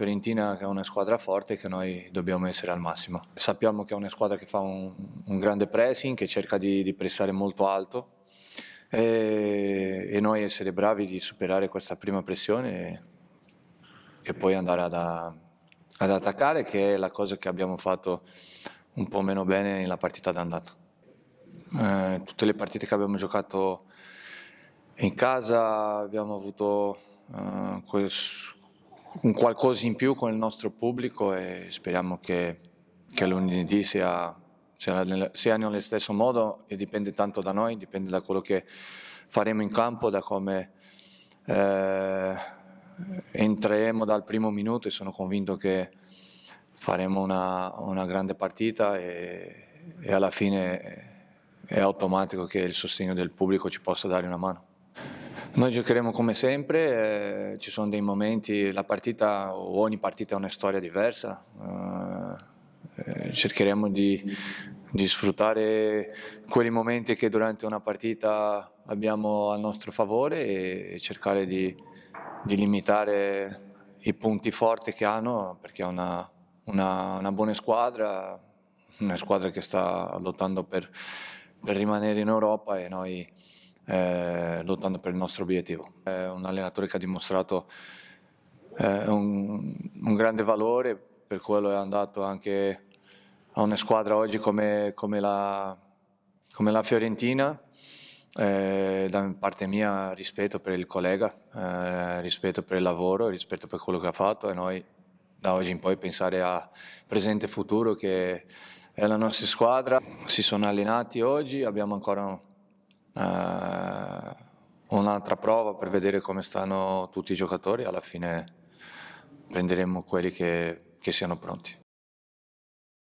Fiorentina che è una squadra forte che noi dobbiamo essere al massimo. Sappiamo che è una squadra che fa un, un grande pressing, che cerca di, di pressare molto alto e, e, noi essere bravi di superare questa prima pressione e, e poi andare ad, ad attaccare che è la cosa che abbiamo fatto un po' meno bene nella partita d'andata. Eh, tutte le partite che abbiamo giocato in casa abbiamo avuto eh, un qualcosa in più con il nostro pubblico e speriamo che, che lunedì sia, sia, sia nello stesso modo e dipende tanto da noi, dipende da quello che faremo in campo, da come eh, entreremo dal primo minuto e sono convinto che faremo una, una grande partita e, e alla fine è automatico che il sostegno del pubblico ci possa dare una mano. Noi giocheremo come sempre, eh, ci sono dei momenti, la partita, ogni partita è una storia diversa, eh, eh, cercheremo di, di, sfruttare quei momenti che durante una partita abbiamo a nostro favore e, e cercare di, di, limitare i punti forti che hanno perché è una, una, una buona squadra, una squadra che sta lottando per, per rimanere in Europa e noi eh, lottando per il nostro obiettivo. È eh, un allenatore che ha dimostrato eh, un, un, grande valore, per quello è andato anche a una squadra oggi come, come, la, come la, Fiorentina. Eh, da parte mia rispetto per il collega, eh, rispetto per il lavoro, rispetto per quello che ha fatto e noi da oggi in poi pensare a presente e futuro che è la nostra squadra. Si sono allenati oggi, abbiamo ancora Un, eh, un'altra prova per vedere come stanno tutti i giocatori, alla fine prenderemo quelli che, che siano pronti.